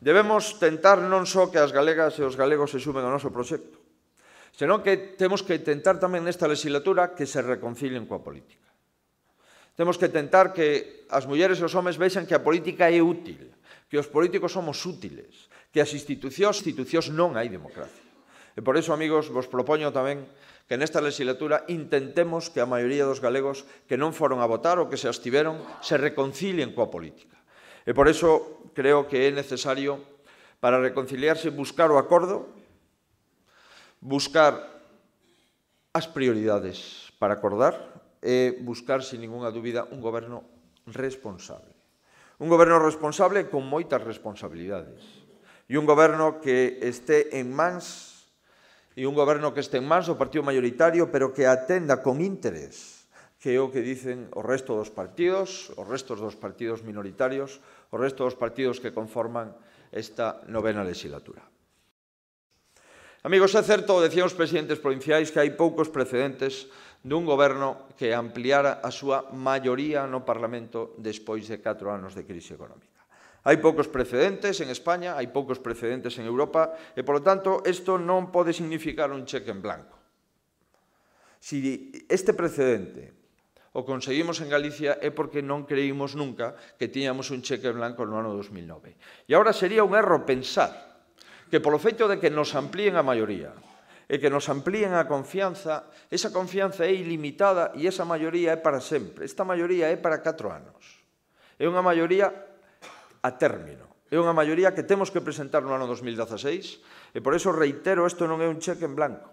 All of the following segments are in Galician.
Debemos tentar non só que as galegas e os galegos se sumen ao noso proxecto, senón que temos que tentar tamén nesta legislatura que se reconcilien coa política. Temos que tentar que as mulleres e os homes vexan que a política é útil, que os políticos somos útiles, que as institucións, institucións non hai democracia. E por iso, amigos, vos propoño tamén que nesta legislatura intentemos que a maioría dos galegos que non foron a votar ou que se abstiveron se reconcilien coa política. E por eso creo que é necesario para reconciliarse buscar o acordo, buscar as prioridades para acordar e buscar, sin ninguna dúbida, un goberno responsable. Un goberno responsable con moitas responsabilidades. E un goberno que este en mans e un goberno que este en mans do partido mayoritario, pero que atenda con interés que é o que dicen o resto dos partidos, os restos dos partidos minoritarios, o resto dos partidos que conforman esta novena legislatura. Amigos, é certo, decían os presidentes provinciais, que hai poucos precedentes dun goberno que ampliara a súa maioría no Parlamento despois de 4 anos de crise económica. Hai poucos precedentes en España, hai poucos precedentes en Europa, e, polo tanto, isto non pode significar un cheque en blanco. Si este precedente o conseguimos en Galicia é porque non creímos nunca que tiñamos un cheque blanco no ano 2009. E agora sería un erro pensar que polo feito de que nos amplíen a maioría e que nos amplíen a confianza, esa confianza é ilimitada e esa maioría é para sempre. Esta maioría é para 4 anos. É unha maioría a término. É unha maioría que temos que presentar no ano 2016 e por eso reitero, isto non é un cheque en blanco.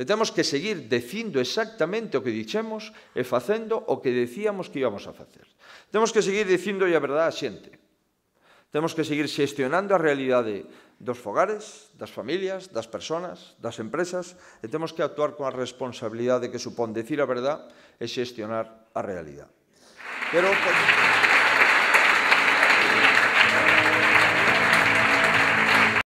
E temos que seguir dicindo exactamente o que dixemos e facendo o que decíamos que íbamos a facer. Temos que seguir dicindo a verdade á xente. Temos que seguir xestionando a realidade dos fogares, das familias, das personas, das empresas, e temos que actuar con a responsabilidade que supón decir a verdade e xestionar a realidade. Pero...